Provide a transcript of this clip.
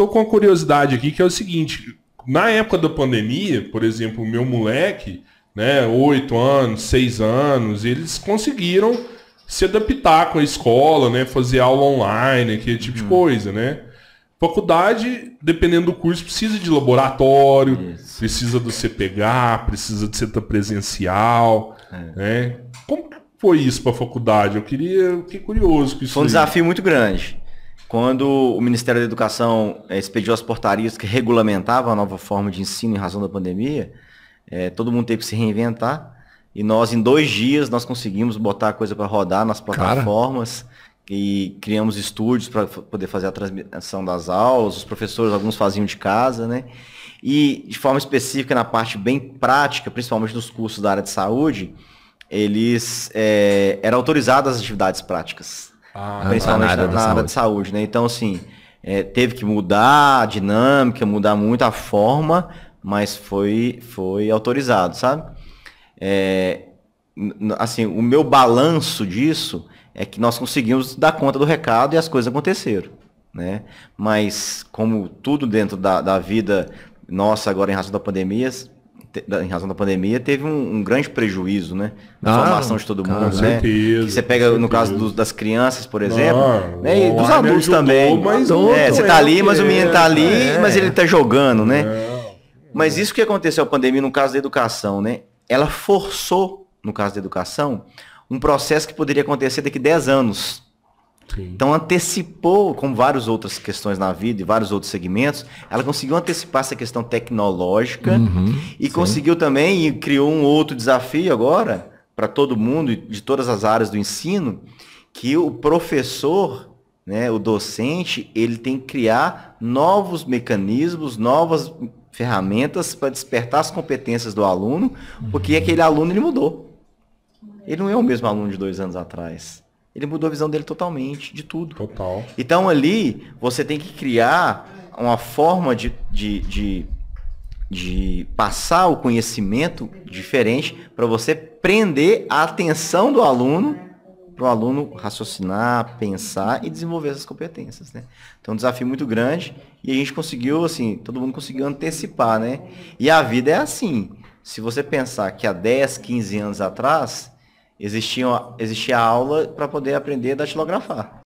tô com uma curiosidade aqui que é o seguinte, na época da pandemia, por exemplo, o meu moleque, né, 8 anos, 6 anos, eles conseguiram se adaptar com a escola, né, fazer aula online, aquele tipo hum. de uhum. coisa, né? Faculdade, dependendo do curso, precisa de laboratório, Isso. precisa do CPH, precisa de ser presencial, é. né? Como foi isso para a faculdade? Eu queria, que fiquei curioso com isso. Foi um aí. desafio muito grande quando o Ministério da Educação eh, expediu as portarias que regulamentavam a nova forma de ensino em razão da pandemia, é, todo mundo teve que se reinventar. E nós, em dois dias, nós conseguimos botar a coisa para rodar nas plataformas. Cara. E criamos estúdios para poder fazer a transmissão das aulas. Os professores, alguns faziam de casa, né? E de forma específica, na parte bem prática, principalmente nos cursos da área de saúde, eles é, eram autorizados as atividades práticas. Ah, tá. principalmente na, na área de saúde, né? Então, assim, é, teve que mudar a dinâmica, mudar muito a forma, mas foi, foi autorizado, sabe? É, assim, o meu balanço disso é que nós conseguimos dar conta do recado e as coisas aconteceram, né? Mas como tudo dentro da, da vida nossa agora em razão da pandemia, em razão da pandemia, teve um, um grande prejuízo, né? Na ah, formação de todo mundo, né? certeza, né? você pega, no caso do, das crianças, por exemplo, ah, né? e dos adultos ajudou, também. Mas é, outro, é, você tá ali, mas o menino tá ali, é. mas ele tá jogando, né? Mas isso que aconteceu a pandemia no caso da educação, né? Ela forçou, no caso da educação, um processo que poderia acontecer daqui 10 anos. Sim. Então antecipou, como várias outras questões na vida e vários outros segmentos, ela conseguiu antecipar essa questão tecnológica uhum, e sim. conseguiu também, e criou um outro desafio agora para todo mundo, de todas as áreas do ensino, que o professor, né, o docente, ele tem que criar novos mecanismos, novas ferramentas para despertar as competências do aluno, porque uhum. aquele aluno ele mudou. Ele não é o mesmo aluno de dois anos atrás ele mudou a visão dele totalmente de tudo. Total. Então ali você tem que criar uma forma de, de, de, de passar o conhecimento diferente para você prender a atenção do aluno para o aluno raciocinar, pensar e desenvolver essas competências, né? Então, é um desafio muito grande e a gente conseguiu, assim, todo mundo conseguiu antecipar, né? E a vida é assim. Se você pensar que há 10, 15 anos atrás, Existia, existia aula para poder aprender a datilografar.